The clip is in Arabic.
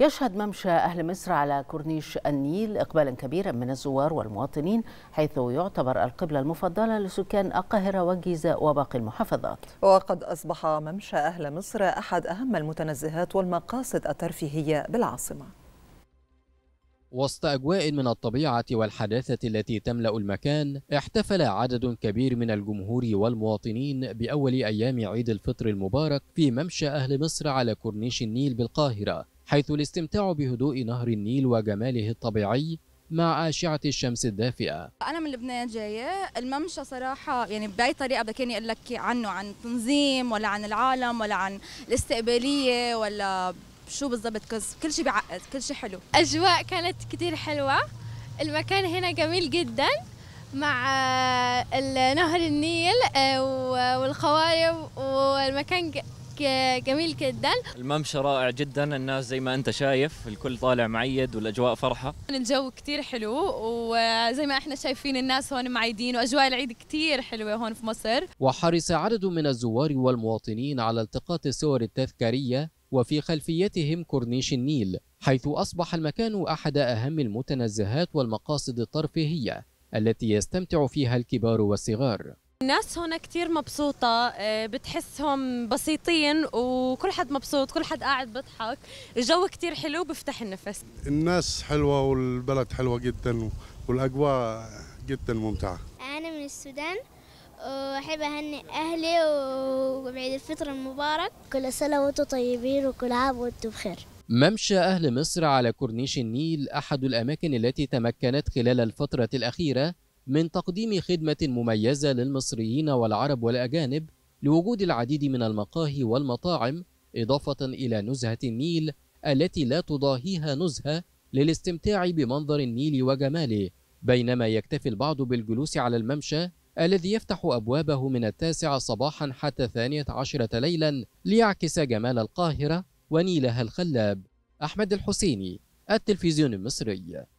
يشهد ممشى أهل مصر على كورنيش النيل إقبالا كبيرا من الزوار والمواطنين حيث يعتبر القبلة المفضلة لسكان القاهرة والجيزة وباقي المحافظات وقد أصبح ممشى أهل مصر أحد أهم المتنزهات والمقاصد الترفيهية بالعاصمة وسط أجواء من الطبيعة والحداثة التي تملأ المكان احتفل عدد كبير من الجمهور والمواطنين بأول أيام عيد الفطر المبارك في ممشى أهل مصر على كورنيش النيل بالقاهرة حيث الاستمتاع بهدوء نهر النيل وجماله الطبيعي مع أشعة الشمس الدافئة أنا من لبنان جاية الممشى صراحة يعني بأي طريقة بدكني يعني أقول لك عنه عن تنظيم ولا عن العالم ولا عن الاستقبالية ولا شو بالضبط كل شيء بعقد كل شيء حلو أجواء كانت كتير حلوة المكان هنا جميل جدا مع نهر النيل آه، والخوارب والمكان جميل جدا الممشى رائع جدا الناس زي ما انت شايف الكل طالع معيد والاجواء فرحه الجو كثير حلو وزي ما احنا شايفين الناس هون معيدين واجواء العيد كثير حلوه هون في مصر وحرص عدد من الزوار والمواطنين على التقاط الصور التذكاريه وفي خلفيتهم كورنيش النيل حيث اصبح المكان احد اهم المتنزهات والمقاصد الترفيهيه التي يستمتع فيها الكبار والصغار الناس هنا كتير مبسوطة آه، بتحسهم بسيطين وكل حد مبسوط كل حد قاعد بضحك الجو كتير حلو بفتح النفس الناس حلوة والبلد حلوة جدا والأجواء جدا ممتعة أنا من السودان وأحب أهني أهلي وبعيد الفطر المبارك كل سنة وأنتم طيبين وكل عام وأنتم بخير ممشى أهل مصر على كورنيش النيل أحد الأماكن التي تمكنت خلال الفترة الأخيرة من تقديم خدمة مميزة للمصريين والعرب والأجانب لوجود العديد من المقاهي والمطاعم إضافة إلى نزهة النيل التي لا تضاهيها نزهة للاستمتاع بمنظر النيل وجماله بينما يكتفي البعض بالجلوس على الممشى الذي يفتح أبوابه من التاسعة صباحا حتى الثانية عشرة ليلا ليعكس جمال القاهرة ونيلها الخلاب أحمد الحسيني التلفزيون المصري